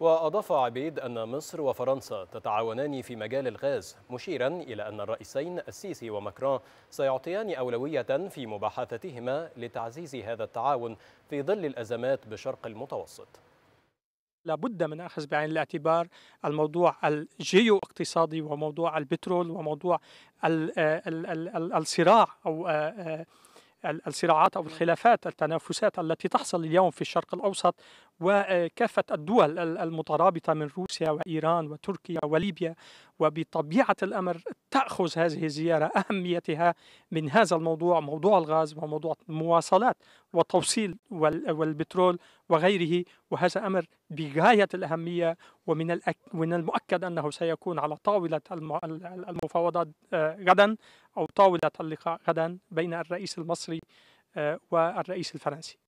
وأضاف عبيد أن مصر وفرنسا تتعاونان في مجال الغاز مشيرا إلى أن الرئيسين السيسي وماكرون سيعطيان أولوية في مباحثتهما لتعزيز هذا التعاون في ظل الأزمات بشرق المتوسط لابد من اخذ بعين الاعتبار الموضوع الجيو اقتصادي وموضوع البترول وموضوع آه، الصراع او آه، آه، الصراعات أو نعم. الخلافات التنافسات التي تحصل اليوم في الشرق الأوسط وكافة الدول المترابطة من روسيا وإيران وتركيا وليبيا وبطبيعة الأمر تأخذ هذه الزيارة أهميتها من هذا الموضوع موضوع الغاز وموضوع المواصلات وتوصيل والبترول وغيره وهذا أمر بغاية الأهمية ومن الأك... من المؤكد أنه سيكون على طاولة المفاوضات آه، غدا أو طاولة اللقاء غدا بين الرئيس المصري آه، والرئيس الفرنسي